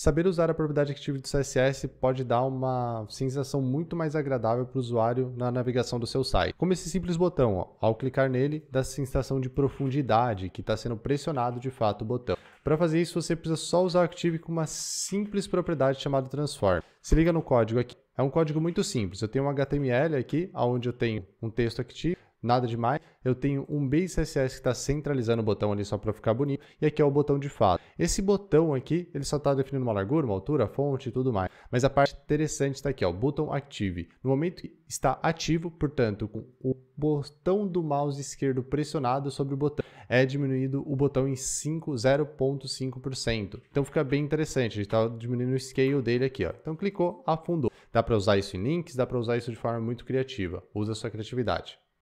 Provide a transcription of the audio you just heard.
Saber usar a propriedade Active do CSS pode dar uma sensação muito mais agradável para o usuário na navegação do seu site. Como esse simples botão, ó, ao clicar nele, dá a sensação de profundidade, que está sendo pressionado de fato o botão. Para fazer isso, você precisa só usar o Active com uma simples propriedade chamada Transform. Se liga no código aqui. É um código muito simples. Eu tenho um HTML aqui, onde eu tenho um texto Active, nada demais. Eu tenho um base CSS que está centralizando o botão ali só para ficar bonito, e aqui é o botão de fato. Esse botão aqui, ele só está definindo uma largura, uma altura, fonte e tudo mais, mas a parte interessante está aqui, ó, botão active. No momento que está ativo, portanto, com o botão do mouse esquerdo pressionado sobre o botão, é diminuído o botão em 0,5%. Então fica bem interessante, a gente está diminuindo o scale dele aqui. Ó. Então clicou, afundou. Dá para usar isso em links, dá para usar isso de forma muito criativa. Usa a sua criatividade.